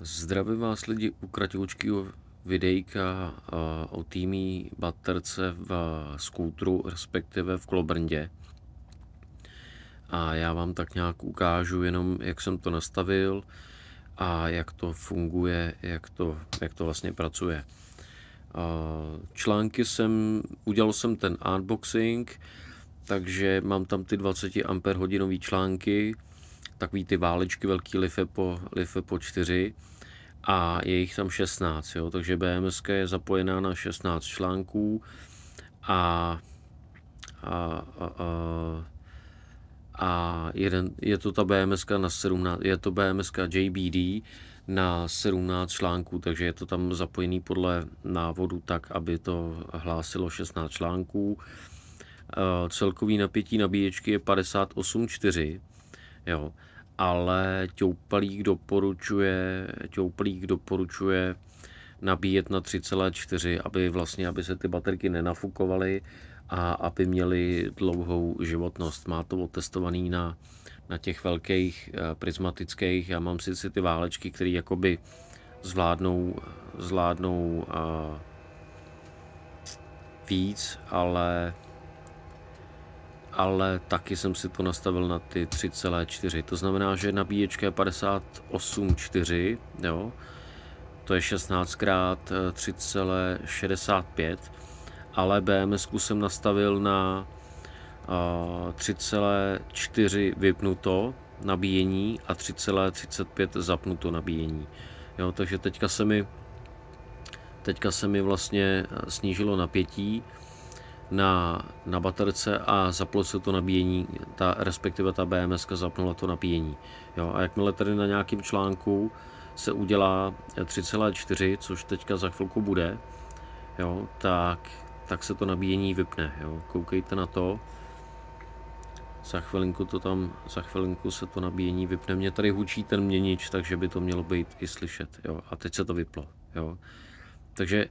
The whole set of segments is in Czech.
Zdravím vás lidi u kratilčkého videjka o týmí baterce v skútru, respektive v klobrndě. A já vám tak nějak ukážu jenom, jak jsem to nastavil a jak to funguje, jak to, jak to vlastně pracuje. Články jsem, udělal jsem ten unboxing, takže mám tam ty 20 Ah články, takový ty válečky velký life po, life po 4 a je jich tam 16, jo? takže BMSK je zapojená na 16 článků a, a, a, a a jeden, je to ta BMS na 17, je to BMS JBD na 17 článků, takže je to tam zapojený podle návodu tak, aby to hlásilo 16 článků. E, celkový napětí nabíječky je 58,4 Jo. Ale Ťoupalík doporučuje, Ťoupalík doporučuje nabíjet na 3,4, aby vlastně, aby se ty baterky nenafukovaly a aby měly dlouhou životnost. Má to otestovaný na, na těch velkých eh, prismatických. Já mám sice ty válečky, které jakoby zvládnou, zvládnou a eh, víc, ale ale taky jsem si to nastavil na ty 3,4. To znamená, že nabíječka je 58,4, jo, to je 16 x 3,65, ale BMS jsem nastavil na 3,4 eh, vypnuto nabíjení a 3,35 zapnuto nabíjení. Jo, takže teďka se mi teďka se mi vlastně eh, snížilo napětí, na, na baterce a zaplo se to nabíjení, ta, respektive ta BMS zapnula to nabíjení. Jo, a jakmile tady na nějakém článku se udělá 3,4, což teďka za chvilku bude, jo, tak, tak se to nabíjení vypne. Jo. Koukejte na to. Za chvilinku, to tam, za chvilinku se to nabíjení vypne. Mě tady hučí ten měnič, takže by to mělo být i slyšet. Jo. A teď se to vyplo. Jo. Takže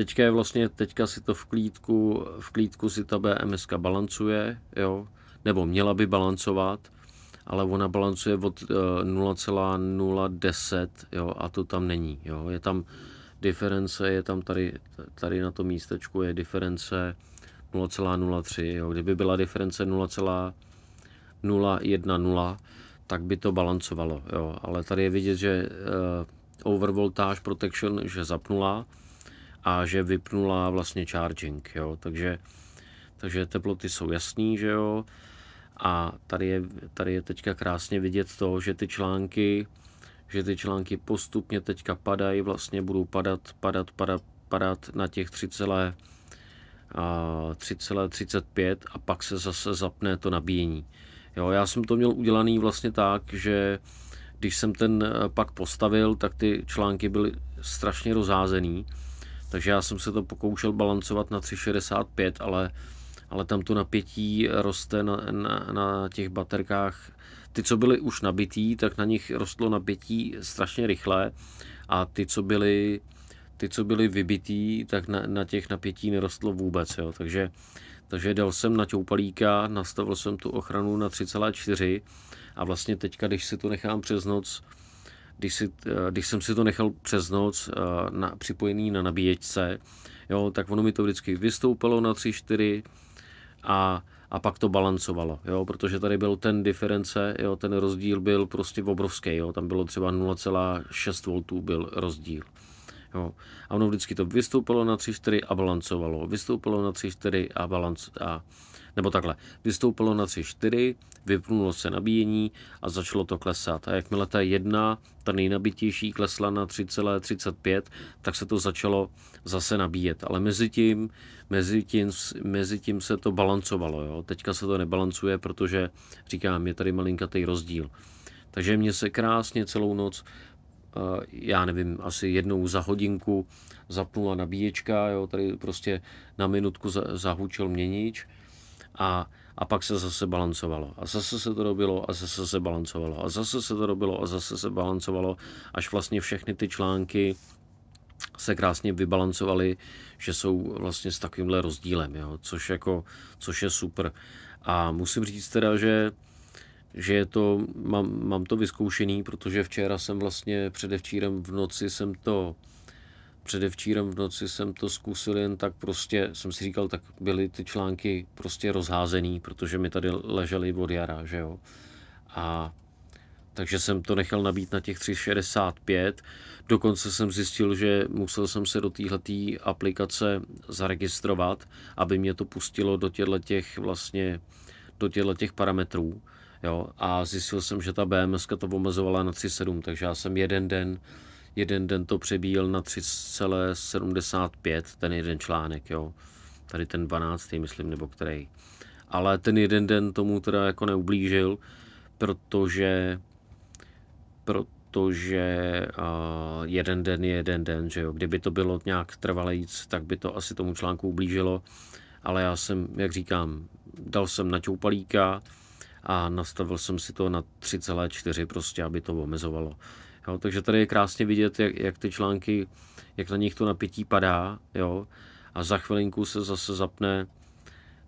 teďka je vlastně, teďka si to v klídku, v klídku si ta BMS balancuje, jo, nebo měla by balancovat, ale ona balancuje od 0,010, eh, jo, a to tam není, jo, je tam diference, je tam tady, tady na tom místečku je diference 0,03, jo, kdyby byla diference 0,010, tak by to balancovalo, jo, ale tady je vidět, že uh, eh, overvoltage protection, že zapnula, a že vypnula vlastně charging, jo, takže, takže teploty jsou jasný, že jo, a tady je, tady je teďka krásně vidět to, že ty články, že ty články postupně teďka padají, vlastně budou padat, padat, padat, padat na těch 3,35 a pak se zase zapne to nabíjení. Jo, já jsem to měl udělaný vlastně tak, že když jsem ten eh, pak postavil, tak ty články byly strašně rozházený takže já jsem se to pokoušel balancovat na 3,65, ale, ale tam to napětí roste na, na, na těch baterkách. Ty, co byly už nabitý, tak na nich rostlo napětí strašně rychle a ty, co byly ty, co byly vybitý, tak na, na těch napětí nerostlo vůbec. Jo. Takže, takže dal jsem na ťoupalíka, nastavil jsem tu ochranu na 3,4 a vlastně teďka, když si to nechám přes noc, když, si, eh, když jsem si to nechal přes noc eh, na, připojený na nabíječce, jo, tak ono mi to vždycky vystoupilo na 3-4 a, a pak to balancovalo, jo, protože tady byl ten diference, jo, ten rozdíl byl prostě obrovský, jo, tam bylo třeba 0,6 V byl rozdíl. Jo. A ono vždycky to vystoupilo na 3-4 a balancovalo, vystoupilo na 3-4 a, balanc, a, nebo takhle, vystoupilo na 3-4, vypnulo se nabíjení a začalo to klesat. A jakmile ta jedna, ta nejnabitější, klesla na 3,35, tak se to začalo zase nabíjet. Ale mezi tím, mezi tím, mezi tím se to balancovalo. Jo? Teďka se to nebalancuje, protože, říkám, je tady malinkatý rozdíl. Takže mě se krásně celou noc eh, já nevím, asi jednou za hodinku zapnula nabíječka, jo, tady prostě na minutku zahučil měnič a, a pak se zase balancovalo. A zase se to robilo a zase se balancovalo. A zase se to robilo a zase se balancovalo, až vlastně všechny ty články se krásně vybalancovali, že jsou vlastně s takovýmhle rozdílem, jo? Což, jako, což je super. A musím říct teda, že že je to, mám, mám to vyzkoušený, protože včera jsem vlastně předevčírem v noci jsem to předevčírem v noci jsem to zkusil jen tak prostě, jsem si říkal, tak byly ty články prostě rozházený, protože mi tady ležely od jara, že jo. A takže jsem to nechal nabít na těch 3,65. Dokonce jsem zjistil, že musel jsem se do téhleté aplikace zaregistrovat, aby mě to pustilo do těchto těch vlastně do těchto těch parametrů. Jo? A zjistil jsem, že ta BMS to omezovala na 3,7, takže já jsem jeden den jeden den to přebíjel na 3,75, ten jeden článek, jo. Tady ten 12, myslím, nebo který. Ale ten jeden den tomu teda jako neublížil, protože protože uh, jeden den je jeden den, že jo. Kdyby to bylo nějak trvalejíc, tak by to asi tomu článku ublížilo, ale já jsem, jak říkám, dal jsem na čoupalíka a nastavil jsem si to na 3,4 prostě, aby to omezovalo. Jo, takže tady je krásně vidět, jak, jak ty články, jak na nich to napětí padá, jo, a za chvilinku se zase zapne,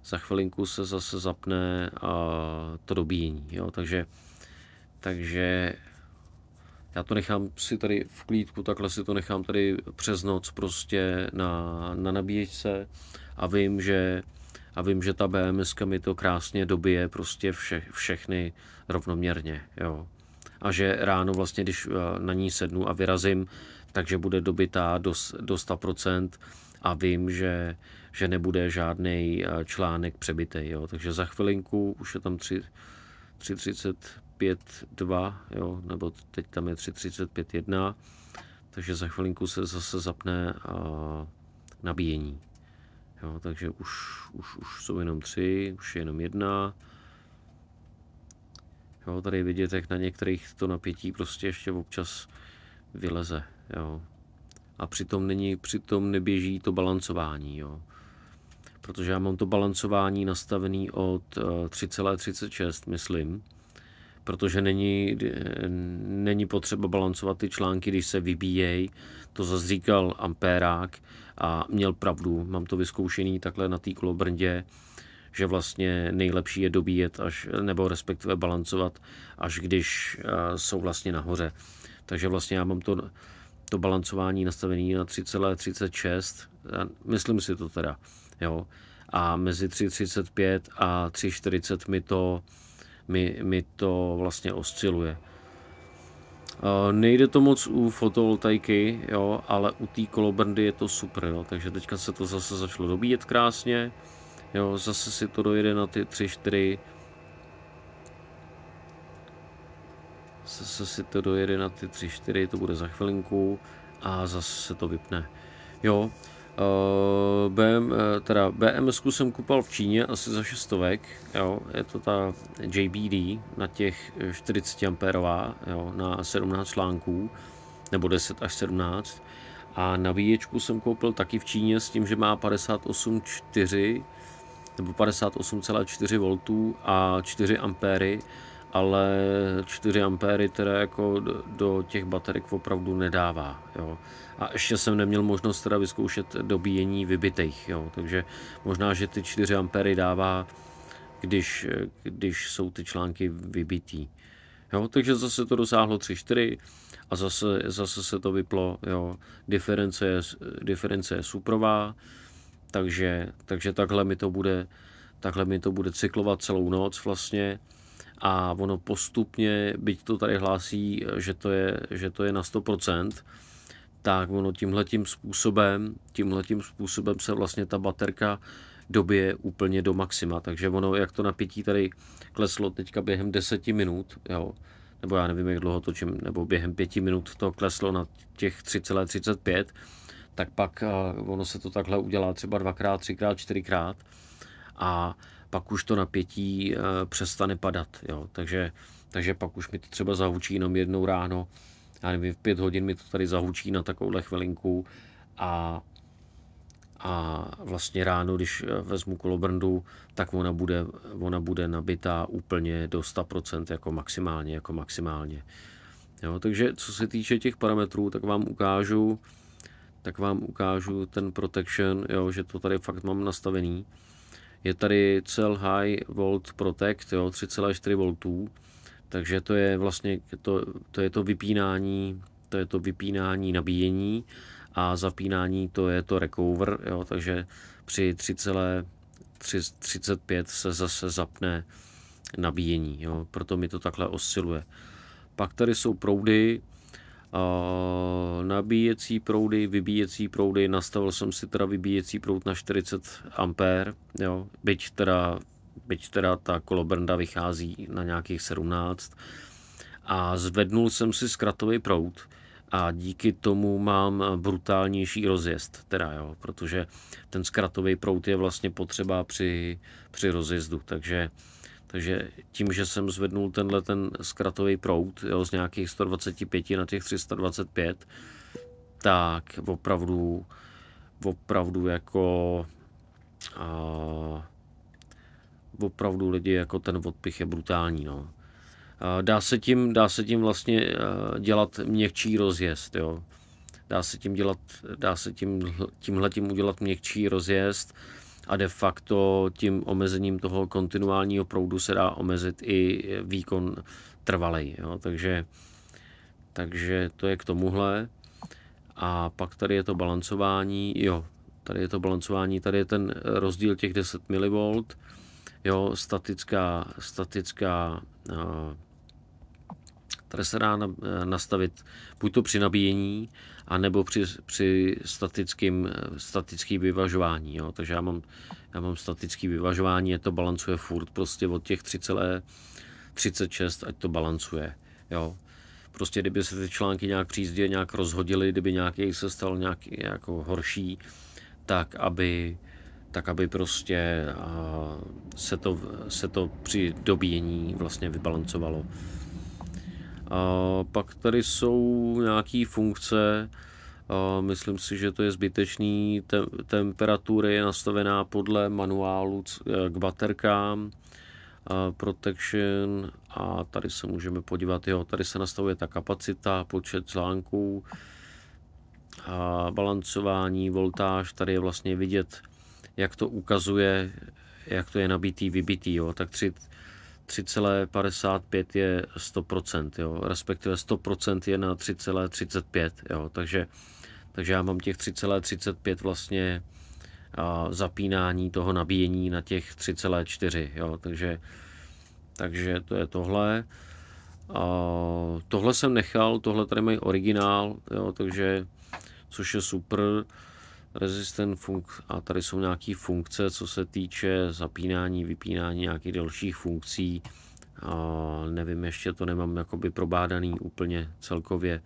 za chvilinku se zase zapne a to dobíjení, jo, takže, takže já to nechám si tady v klídku, takhle si to nechám tady přes noc prostě na, na nabíječce a vím, že a vím, že ta BMS mi to krásně dobije prostě vše, všechny rovnoměrně, jo a že ráno vlastně, když eh, na ní sednu a vyrazím, takže bude dobytá do, do 100% a vím, že, že nebude žádný eh, článek přebytej. Jo. Takže za chvilinku už je tam 3.35.2, jo, nebo teď tam je 3.35.1, takže za chvilinku se zase zapne a, eh, nabíjení. Jo, takže už, už, už jsou jenom tři, už je jenom jedna, Jo, tady vidět, jak na některých to napětí prostě ještě občas vyleze. Jo. A přitom, není, přitom neběží to balancování. Jo. Protože já mám to balancování nastavené od 3,36, eh, myslím. Protože není, není potřeba balancovat ty články, když se vybíjejí. To zase říkal Ampérák a měl pravdu. Mám to vyzkoušený takhle na té kolobrndě že vlastně nejlepší je dobíjet až, nebo respektive balancovat, až když eh, jsou vlastně nahoře. Takže vlastně já mám to, to balancování nastavené na 3,36, eh, myslím si to teda, jo. A mezi 3,35 a 3,40 mi to, mi, mi to vlastně osciluje. Eh, nejde to moc u fotovoltaiky, jo, ale u té kolobrndy je to super, jo, takže teďka se to zase začalo dobíjet krásně. Jo, zase si to dojde na ty 3, 4. Zase si to dojede na ty 3, 4, to bude za chvilinku a zase se to vypne. Jo, eh, BM, eh, teda BMS jsem kupal v Číně asi za šestovek, jo, je to ta JBD na těch 40 amperová, jo, na 17 článků, nebo 10 až 17. A nabíječku jsem koupil taky v Číně s tím, že má 58,4 4 nebo 58,4 V a 4 A, ale 4 A teda jako do těch baterek opravdu nedává. Jo. A ještě jsem neměl možnost teda vyzkoušet dobíjení vybitých, jo. takže možná, že ty 4 A dává, když, když jsou ty články vybitý. Jo, takže zase to dosáhlo 3-4 a zase, zase se to vyplo. Jo. Diference, je, diference je suprová, takže, takže takhle mi to bude, takhle mi to bude cyklovat celou noc vlastně a ono postupně, byť to tady hlásí, že to je, že to je na 100%, tak ono tímhletím způsobem, tímhletím způsobem se vlastně ta baterka dobije úplně do maxima. Takže ono, jak to napětí tady kleslo teďka během 10 minut, jo, nebo já nevím, jak dlouho točím, nebo během 5 minut to kleslo na těch 3,35, tak pak eh, ono se to takhle udělá třeba dvakrát, třikrát, čtyřikrát a pak už to napětí eh, přestane padat. Jo. Takže, takže pak už mi to třeba zahučí jenom jednou ráno, já nevím, v pět hodin mi to tady zahučí na takovouhle chvilinku a, a vlastně ráno, když eh, vezmu kolobrndu, tak ona bude, ona bude nabitá úplně do 100%, jako maximálně, jako maximálně. Jo, takže co se týče těch parametrů, tak vám ukážu, tak vám ukážu ten protection, jo, že to tady fakt mám nastavený. Je tady cel High Volt Protect, jo, 3,4 V, takže to je vlastně to, to, je to vypínání, to je to vypínání nabíjení a zapínání to je to recover, jo, takže při 3,35 se zase zapne nabíjení, jo, proto mi to takhle osciluje. Pak tady jsou proudy, nabíjecí proudy, vybíjecí proudy, nastavil jsem si teda vybíjecí proud na 40 ampér, jo, byť teda, byť teda ta kolobrnda vychází na nějakých 17 a zvednul jsem si zkratový proud a díky tomu mám brutálnější rozjezd, teda jo, protože ten zkratový proud je vlastně potřeba při, při rozjezdu, takže takže tím, že jsem zvednul tenhle ten zkratový prout jo, z nějakých 125 na těch 325, tak opravdu, opravdu jako a, opravdu lidi jako ten odpich je brutální. No. A dá, se tím, dá se tím vlastně eh, dělat měkčí rozjezd. Jo. Dá se tím dělat, dá se tím, tím udělat měkčí rozjezd a de facto tím omezením toho kontinuálního proudu se dá omezit i výkon trvalej. Jo? Takže, takže to je k tomuhle. A pak tady je to balancování, jo, tady je to balancování, tady je ten rozdíl těch 10 mV, jo, statická, statická uh, které se dá eh, nastavit buď to při nabíjení, anebo při, při statickým, eh, statickým vyvažování. Jo. Takže já mám, já mám statický vyvažování, je to balancuje furt prostě od těch 3,36, ať to balancuje. Jo. Prostě kdyby se ty články nějak přízdě nějak rozhodily, kdyby nějaký se stal nějaký jako horší, tak aby, tak aby prostě eh, se to, se to při dobíjení vlastně vybalancovalo. A pak tady jsou nějaké funkce, a myslím si, že to je zbytečný. Te- temperatura je nastavená podle manuálu e, k baterkám. A e, protection a tady se můžeme podívat, jo, tady se nastavuje ta kapacita, počet článků, a balancování, voltáž, tady je vlastně vidět, jak to ukazuje, jak to je nabitý, vybitý, jo, tak tři, 3,55 je 100%, jo, respektive 100% je na 3,35, jo, takže, takže já mám těch 3,35 vlastně a zapínání toho nabíjení na těch 3,4, jo, takže, takže to je tohle. A tohle jsem nechal, tohle tady mají originál, jo, takže, což je super. Resistant funk a tady jsou nějaké funkce, co se týče zapínání, vypínání nějakých dalších funkcí. A nevím, ještě to nemám jakoby probádaný úplně celkově.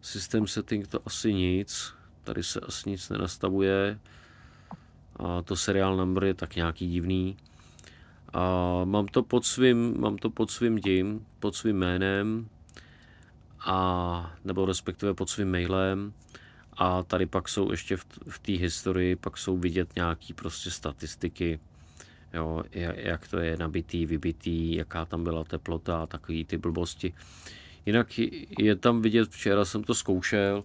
System setting to asi nic, tady se asi nic nenastavuje. A to serial number je tak nějaký divný. A mám to pod svým, mám to pod svým tím, pod svým jménem, a, nebo respektive pod svým mailem a tady pak jsou ještě v, v té historii, pak jsou vidět nějaké prostě statistiky, jo, jak to je nabitý, vybitý, jaká tam byla teplota a takové ty blbosti. Jinak je tam vidět, včera jsem to zkoušel,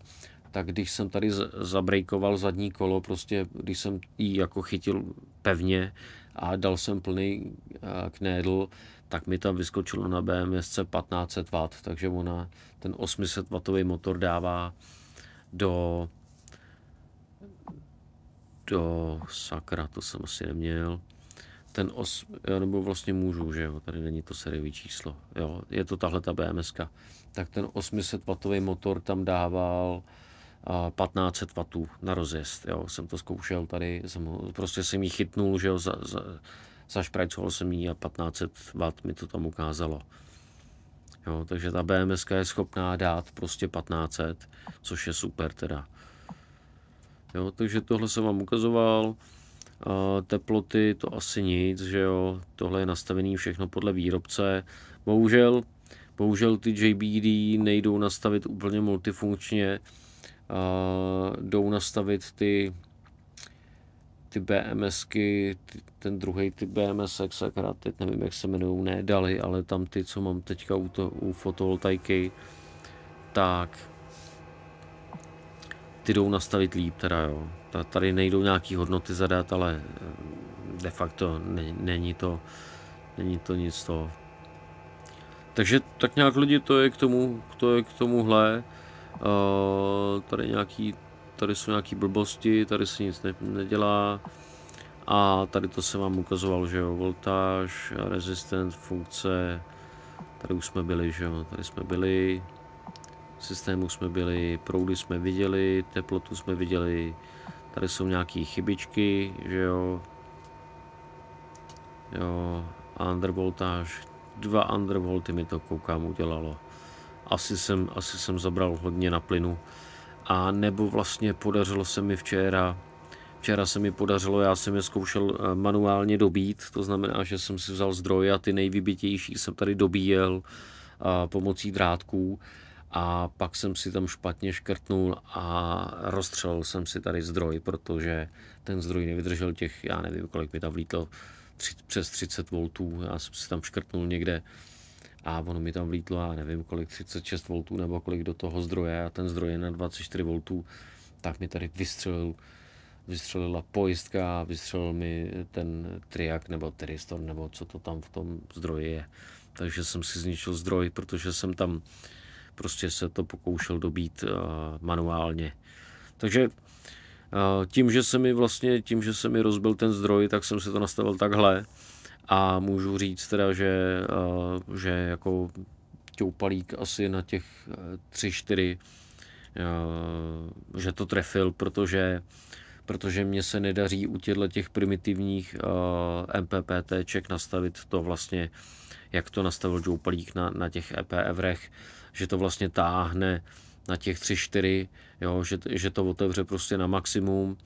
tak když jsem tady zabrejkoval zadní kolo, prostě když jsem ji jako chytil pevně a dal jsem plný knédl, tak mi tam vyskočilo na BMSC 1500W, takže ona ten 800W motor dává do... Do sakra, to jsem asi neměl. Ten os, jo, nebo vlastně můžu, že jo, tady není to seriový číslo, jo, je to tahle ta BMS. -ka. Tak ten 800 W motor tam dával a 1500 W na rozjezd, jo, jsem to zkoušel tady, jsem ho, prostě jsem jí chytnul, že jo, za, za, zašprajcoval jsem jí a 1500 W mi to tam ukázalo. Jo, takže ta BMS je schopná dát prostě 1500, což je super teda. Jo, takže tohle jsem vám ukazoval. A teploty to asi nic, že jo, tohle je nastavený všechno podle výrobce. Bohužel, bohužel ty JBD nejdou nastavit úplně multifunkčně, a jdou nastavit ty ty BMSky, ty, ten druhý ty BMS, sakra, teď nevím, jak se jmenují, dali ale tam ty, co mám teďka u, to, u fotovoltaiky, tak ty jdou nastavit líp teda jo. Tady nejdou nějaký hodnoty zadat, ale eh, de facto není, není to, není to nic to Takže tak nějak lidi to je k tomu, to je k tomuhle. Uh, tady nějaký tady jsou nějaký blbosti, tady se nic ne- nedělá. A tady to se vám ukazoval, že jo, voltáž, rezistent, funkce, tady už jsme byli, že jo, tady jsme byli, systému jsme byli, proudy jsme viděli, teplotu jsme viděli, tady jsou nějaké chybičky, že jo, jo, undervoltáž, dva undervolty mi to koukám udělalo. Asi jsem, asi jsem zabral hodně na plynu. A nebo vlastně podařilo se mi včera, včera se mi podařilo, já jsem je zkoušel eh, manuálně dobít, to znamená, že jsem si vzal zdroje a ty nejvybitější jsem tady dobíjel pomocí drátků a pak jsem si tam špatně škrtnul a rozstřelil jsem si tady zdroj, protože ten zdroj nevydržel těch, já nevím, kolik mi tam vlítlo, tři, přes 30 voltů, já jsem si tam škrtnul někde a ono mi tam vlítlo, já nevím, kolik 36 V nebo kolik do toho zdroje a ten zdroj je na 24 V, tak mi tady vystřelil, vystřelila pojistka, vystřelil mi ten triak nebo teristor nebo co to tam v tom zdroji je. Takže jsem si zničil zdroj, protože jsem tam prostě se to pokoušel dobít uh, manuálně. Takže uh, tím, že se mi vlastně, tím, že se mi rozbil ten zdroj, tak jsem si to nastavil takhle a můžu říct teda, že, eh, že jako Ťoupalík asi na těch 3-4, eh, eh, že to trefil, protože protože mě se nedaří u těchto těch primitivních MPPTček nastavit to vlastně, jak to nastavil ťoupalík na, na těch EPEvrech, že to vlastně táhne na těch 3-4, jo, že, že to otevře prostě na maximum,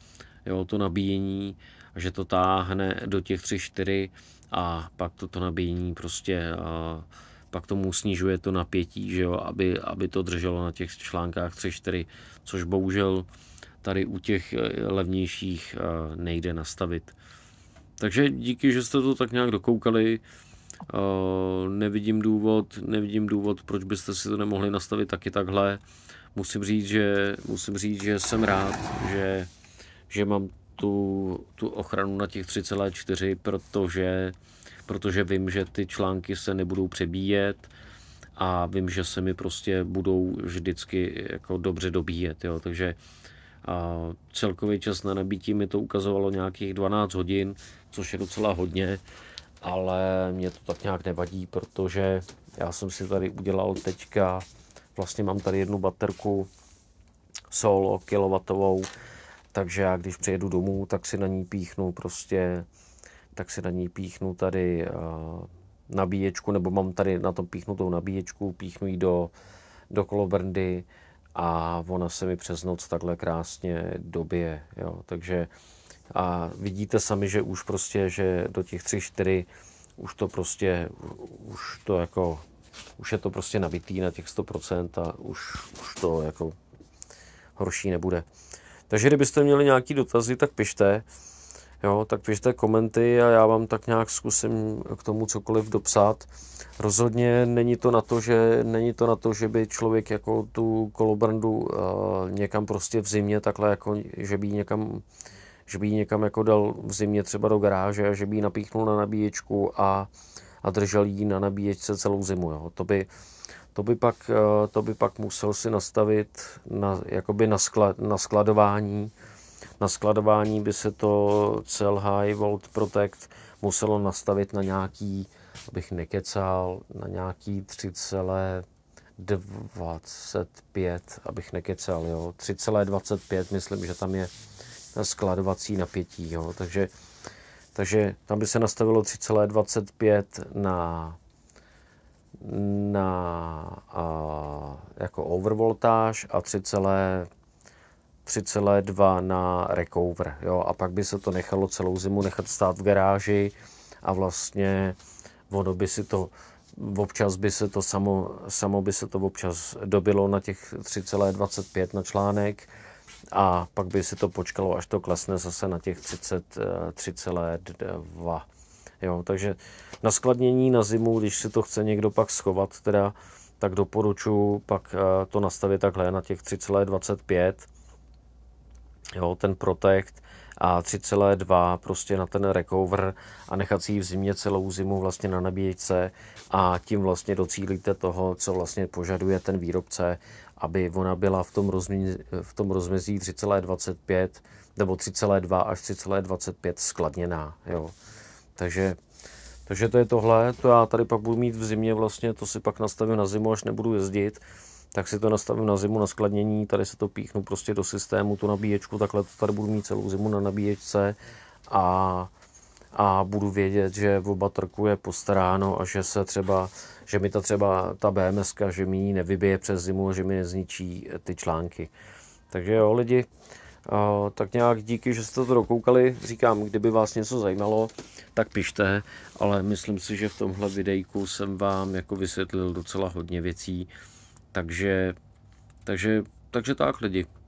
jo, to nabíjení, že to táhne do těch 3-4 a pak toto nabíjení prostě a pak tomu snižuje to napětí, že jo, aby, aby to drželo na těch článkách 3-4, což bohužel tady u těch e, levnějších e, nejde nastavit. Takže díky, že jste to tak nějak dokoukali, e, nevidím důvod, nevidím důvod, proč byste si to nemohli nastavit taky takhle. Musím říct, že, musím říct, že jsem rád, že, že mám tu, tu ochranu na těch 3,4, protože, protože vím, že ty články se nebudou přebíjet a vím, že se mi prostě budou vždycky jako dobře dobíjet. Jo. Takže a celkový čas na nabití mi to ukazovalo nějakých 12 hodin, což je docela hodně, ale mě to tak nějak nevadí, protože já jsem si tady udělal teďka, vlastně mám tady jednu baterku solo kilowatovou, takže já, když přijedu domů, tak si na ní píchnu prostě, tak si na ní píchnu tady uh, nabíječku, nebo mám tady na tom píchnutou nabíječku, píchnu ji do, do kolobrndy a ona se mi přes noc takhle krásně dobije. Jo. Takže a vidíte sami, že už prostě, že do těch 3-4 už to prostě, už to jako, už je to prostě nabitý na těch 100% a už, už to jako horší nebude. Takže kdybyste měli nějaký dotazy, tak pište. Jo, tak pište komenty a já vám tak nějak zkusím k tomu cokoliv dopsat. Rozhodně není to na to, že, není to na to, že by člověk jako tu kolobrandu uh, někam prostě v zimě takhle, jako, že by někam že by ji někam jako dal v zimě třeba do garáže a že by ji napíchnul na nabíječku a, a držel ji na nabíječce celou zimu. Jo. To, by, to by pak, eh, to by pak musel si nastavit na, jakoby na, sklad, na skladování. Na skladování by se to cel High Volt Protect muselo nastavit na nějaký, abych nekecal, na nějaký 3,25, abych nekecal, jo. 3,25 myslím, že tam je skladovací napětí, jo. Takže, takže tam by se nastavilo 3,25 na na a, jako overvoltáž a 3,2 na recover. Jo? A pak by se to nechalo celou zimu nechat stát v garáži a vlastně ono by si to občas by se to samo, samo by se to občas dobilo na těch 3,25 na článek a pak by se to počkalo, až to klesne zase na těch 33,2. Jo, takže na skladnění na zimu, když si to chce někdo pak schovat, teda, tak doporučuji pak eh, to nastavit takhle na těch 3,25, jo, ten Protect a 3,2 prostě na ten recover a nechat si ji v zimě celou zimu vlastně na nabíječce a tím vlastně docílíte toho, co vlastně požaduje ten výrobce, aby ona byla v tom, rozmi, v tom rozmezí 3,25 nebo 3,2 až 3,25 skladněná. Jo. Takže, takže to je tohle, to já tady pak budu mít v zimě vlastně, to si pak nastavím na zimu, až nebudu jezdit, tak si to nastavím na zimu na skladnění, tady se to píchnu prostě do systému, tu nabíječku, takhle to tady budu mít celou zimu na nabíječce a, a budu vědět, že v oba trku je postaráno a že se třeba, že mi ta třeba ta BMS, že mi ji nevybije přes zimu a že mi nezničí ty články. Takže jo, lidi, tak nějak díky, že jste to dokoukali. Říkám, kdyby vás něco zajímalo, tak pište, ale myslím si, že v tomhle videjku jsem vám jako vysvětlil docela hodně věcí. Takže, takže, takže tak lidi.